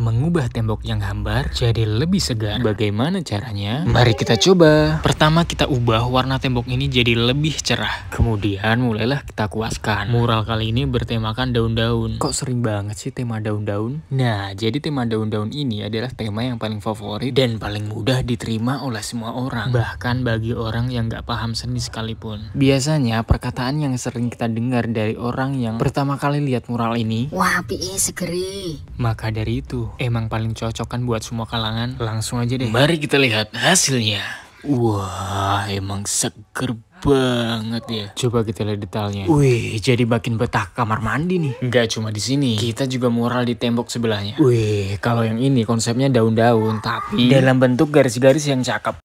mengubah tembok yang hambar jadi lebih segar. Bagaimana caranya? Mari kita coba. Pertama kita ubah warna tembok ini jadi lebih cerah. Kemudian mulailah kita kuaskan. Mural kali ini bertemakan daun-daun. Kok sering banget sih tema daun-daun? Nah, jadi tema daun-daun ini adalah tema yang paling favorit dan paling mudah diterima oleh semua orang. Bahkan bagi orang yang gak paham seni sekalipun. Biasanya perkataan yang sering kita dengar dari orang yang pertama kali lihat mural ini, Wah, piye segeri. Maka dari itu, Emang paling cocok kan buat semua kalangan? Langsung aja deh. Mari kita lihat hasilnya. Wah, emang seger banget ya. Coba kita lihat detailnya. Wih, jadi makin betah kamar mandi nih. Enggak cuma di sini, kita juga mural di tembok sebelahnya. Wih, kalau yang ini konsepnya daun-daun, tapi dalam bentuk garis-garis yang cakep.